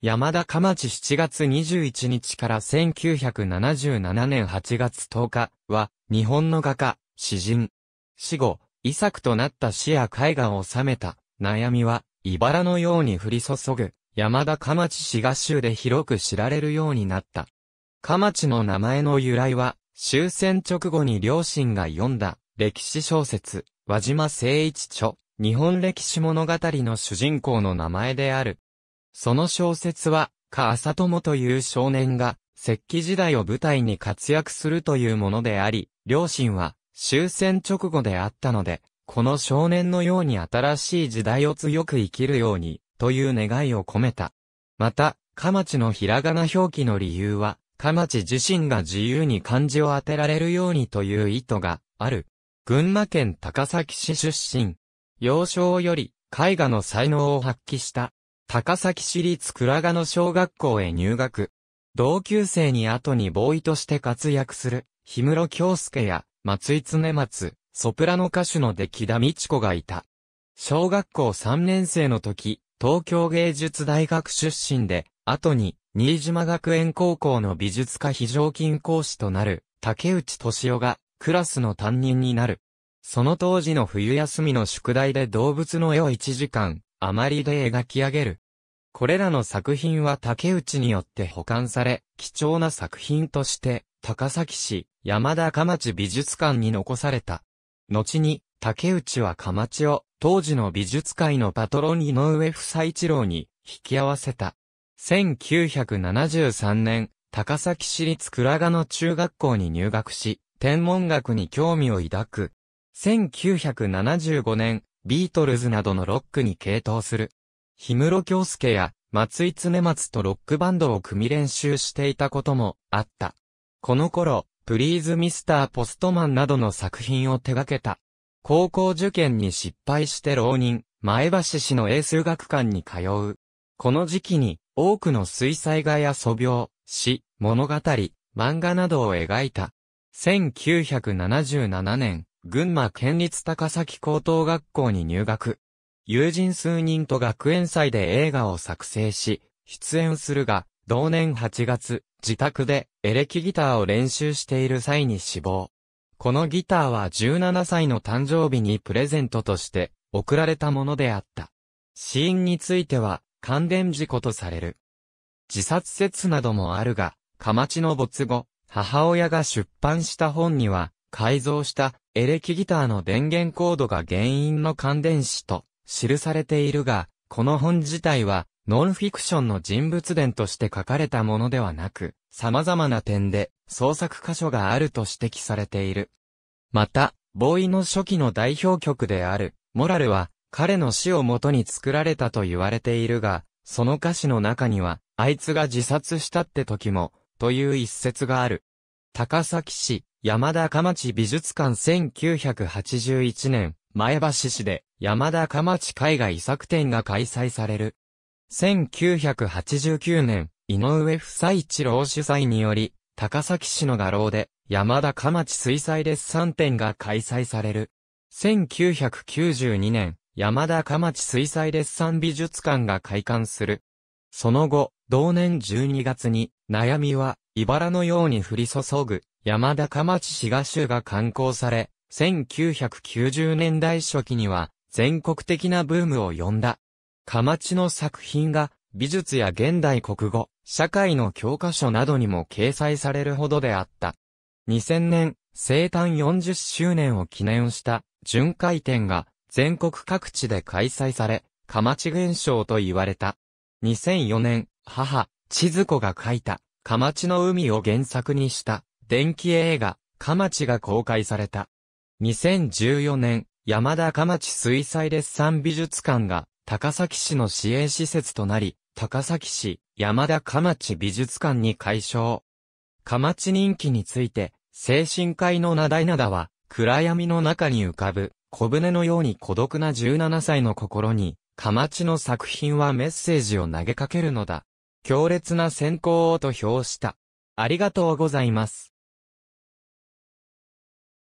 山田かまち7月21日から1977年8月10日は、日本の画家、詩人。死後、遺作となった詩や絵画を収めた、悩みは、茨のように降り注ぐ、山田かまち氏が州で広く知られるようになった。かまちの名前の由来は、終戦直後に両親が読んだ、歴史小説、和島誠一著、日本歴史物語の主人公の名前である。その小説は、か浅友という少年が、石器時代を舞台に活躍するというものであり、両親は終戦直後であったので、この少年のように新しい時代を強く生きるように、という願いを込めた。また、かまちのひらがな表記の理由は、かまち自身が自由に漢字を当てられるようにという意図がある。群馬県高崎市出身。幼少より絵画の才能を発揮した高崎市立倉賀の小学校へ入学。同級生に後にボーイとして活躍する、氷室京介や、松井常松、ソプラノ歌手の出来田美智子がいた。小学校3年生の時、東京芸術大学出身で、後に、新島学園高校の美術科非常勤講師となる、竹内敏夫が、クラスの担任になる。その当時の冬休みの宿題で動物の絵を1時間、あまりで描き上げる。これらの作品は竹内によって保管され、貴重な作品として、高崎市、山田かまち美術館に残された。後に、竹内はかまちを、当時の美術界のパトロン井上夫妻一郎に、引き合わせた。1973年、高崎市立倉賀の中学校に入学し、天文学に興味を抱く。1975年、ビートルズなどのロックに傾倒する。氷室京介や松井常松とロックバンドを組み練習していたこともあった。この頃、プリーズミスターポストマンなどの作品を手掛けた。高校受験に失敗して浪人、前橋市の英数学館に通う。この時期に多くの水彩画や素描、詩、物語、漫画などを描いた。1977年、群馬県立高崎高等学校に入学。友人数人と学園祭で映画を作成し、出演するが、同年8月、自宅でエレキギターを練習している際に死亡。このギターは17歳の誕生日にプレゼントとして贈られたものであった。死因については感電事故とされる。自殺説などもあるが、かまちの没後、母親が出版した本には、改造したエレキギターの電源コードが原因の感電死と記されているが、この本自体はノンフィクションの人物伝として書かれたものではなく、様々な点で創作箇所があると指摘されている。また、ボーイの初期の代表曲である、モラルは、彼の死をもとに作られたと言われているが、その歌詞の中には、あいつが自殺したって時も、という一節がある。高崎市、山田高町美術館1981年、前橋市で山田か町海外遺作展が開催される。1989年、井上夫妻一郎主催により、高崎市の画廊で山田高町水彩デッサン展が開催される。1992年、山田高町水彩デッサン美術館が開館する。その後、同年12月に、悩みは、茨のように降り注ぐ、山高町市賀州が刊行され、1990年代初期には、全国的なブームを呼んだ。かまちの作品が、美術や現代国語、社会の教科書などにも掲載されるほどであった。2000年、生誕40周年を記念した巡回展が全国各地で開催され、かまち現象と言われた。2004年、母、千鶴子が書いたかまちの海を原作にした電気映画、かまちが公開された。2014年、山田かまち水彩列ン美術館が高崎市の市営施設となり、高崎市山田かまち美術館に改称。かまち人気について、精神科医の名いだは、暗闇の中に浮かぶ、小舟のように孤独な17歳の心に、かまちの作品はメッセージを投げかけるのだ、強烈な先行をと評した。ありがとうございます。